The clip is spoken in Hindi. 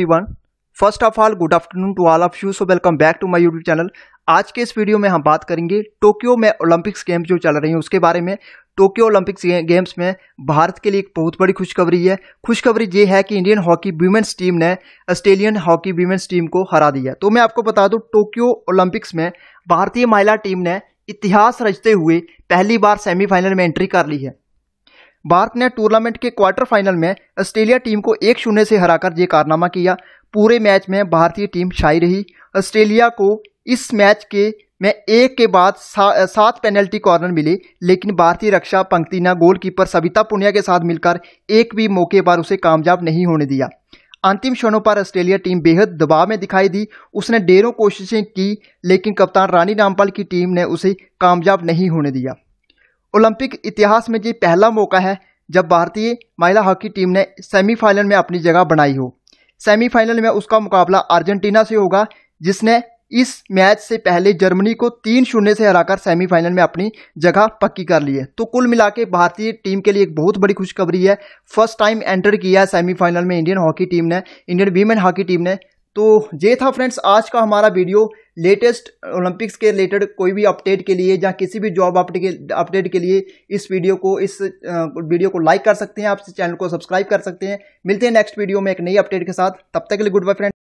everyone first of all good afternoon to all of you so welcome back to my YouTube channel आज के इस वीडियो में हम बात करेंगे टोक्यो में ओलंपिक्स गेम्स जो चल रही हैं उसके बारे में टोक्यो ओलंपिक्स गेम्स में भारत के लिए एक बहुत बड़ी खुशखबरी है खुशखबरी ये है कि इंडियन हॉकी वीमेंस टीम ने ऑस्ट्रेलियन हॉकी वीमेंस टीम को हरा दिया तो मैं आपको बता दूँ टोक्यो ओलंपिक्स में भारतीय महिला टीम ने इतिहास रचते हुए पहली बार सेमीफाइनल में एंट्री कर ली है भारत ने टूर्नामेंट के क्वार्टर फाइनल में ऑस्ट्रेलिया टीम को एक शून्य से हराकर ये कारनामा किया पूरे मैच में भारतीय टीम छाई रही ऑस्ट्रेलिया को इस मैच के में एक के बाद सा, सात पेनल्टी कॉर्नर मिले लेकिन भारतीय रक्षा पंक्ति ने गोलकीपर सविता पुनिया के साथ मिलकर एक भी मौके पर उसे कामयाब नहीं होने दिया अंतिम क्षणों पर ऑस्ट्रेलिया टीम बेहद दबाव में दिखाई दी उसने ढेरों कोशिशें की लेकिन कप्तान रानी रामपाल की टीम ने उसे कामयाब नहीं होने दिया ओलंपिक इतिहास में ये पहला मौका है जब भारतीय महिला हॉकी टीम ने सेमीफाइनल में अपनी जगह बनाई हो सेमीफाइनल में उसका मुकाबला अर्जेंटीना से होगा जिसने इस मैच से पहले जर्मनी को तीन शून्य से हराकर सेमीफाइनल में अपनी जगह पक्की कर ली है तो कुल मिला के भारतीय टीम के लिए एक बहुत बड़ी खुशखबरी है फर्स्ट टाइम एंटर किया है सेमीफाइनल में इंडियन हॉकी टीम ने इंडियन वीमेन हॉकी टीम ने तो ये था फ्रेंड्स आज का हमारा वीडियो लेटेस्ट ओलंपिक्स के रिलेटेड कोई भी अपडेट के लिए या किसी भी जॉब अपडेट के लिए इस वीडियो को इस वीडियो को लाइक कर सकते हैं आप इस चैनल को सब्सक्राइब कर सकते हैं मिलते हैं नेक्स्ट वीडियो में एक नई अपडेट के साथ तब तक के लिए गुड बाय फ्रेंड